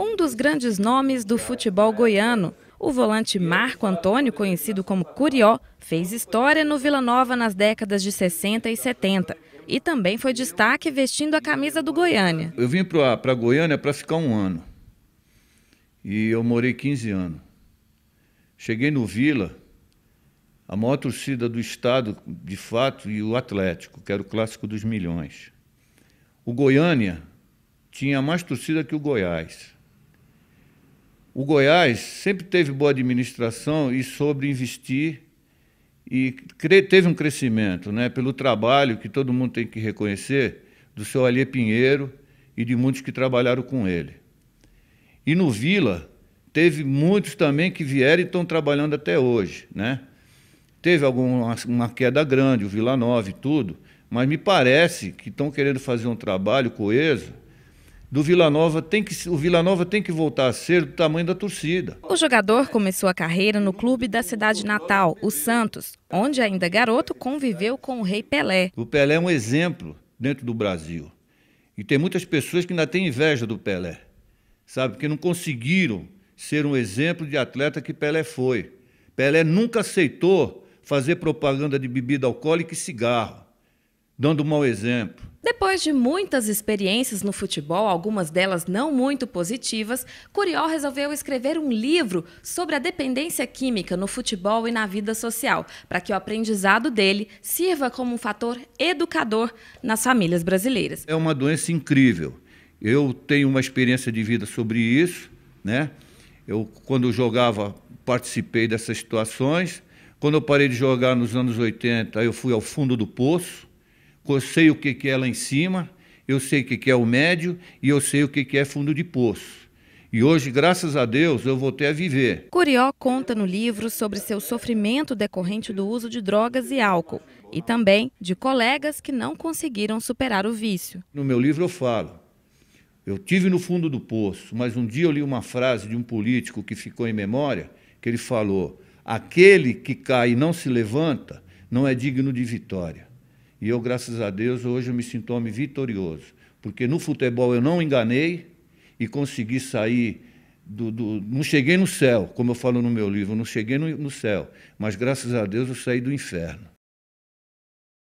um dos grandes nomes do futebol goiano. O volante Marco Antônio, conhecido como Curió, fez história no Vila Nova nas décadas de 60 e 70 e também foi destaque vestindo a camisa do Goiânia. Eu vim para Goiânia para ficar um ano e eu morei 15 anos. Cheguei no Vila, a maior torcida do estado, de fato, e o Atlético, que era o clássico dos milhões. O Goiânia tinha mais torcida que o Goiás o Goiás sempre teve boa administração e soube investir e teve um crescimento, né, pelo trabalho que todo mundo tem que reconhecer do seu Alê Pinheiro e de muitos que trabalharam com ele. E no Vila teve muitos também que vieram e estão trabalhando até hoje, né? Teve alguma uma queda grande, o Vila Nova e tudo, mas me parece que estão querendo fazer um trabalho coeso do Vila Nova tem que o Vila Nova tem que voltar a ser do tamanho da torcida. O jogador começou a carreira no clube da cidade natal, o Santos, onde ainda garoto conviveu com o rei Pelé. O Pelé é um exemplo dentro do Brasil. E tem muitas pessoas que ainda têm inveja do Pelé. Sabe que não conseguiram ser um exemplo de atleta que Pelé foi. Pelé nunca aceitou fazer propaganda de bebida alcoólica e cigarro, dando um mau exemplo. Depois de muitas experiências no futebol, algumas delas não muito positivas, Curió resolveu escrever um livro sobre a dependência química no futebol e na vida social, para que o aprendizado dele sirva como um fator educador nas famílias brasileiras. É uma doença incrível. Eu tenho uma experiência de vida sobre isso, né? Eu quando jogava participei dessas situações. Quando eu parei de jogar nos anos 80, eu fui ao fundo do poço eu sei o que, que é lá em cima, eu sei o que, que é o médio e eu sei o que, que é fundo de poço. E hoje, graças a Deus, eu voltei a viver. Curió conta no livro sobre seu sofrimento decorrente do uso de drogas e álcool e também de colegas que não conseguiram superar o vício. No meu livro eu falo, eu tive no fundo do poço, mas um dia eu li uma frase de um político que ficou em memória, que ele falou: "Aquele que cai e não se levanta não é digno de vitória". E eu, graças a Deus, hoje eu me sinto homem vitorioso. Porque no futebol eu não enganei e consegui sair do, do, Não cheguei no céu, como eu falo no meu livro, não cheguei no, no céu. Mas graças a Deus eu saí do inferno.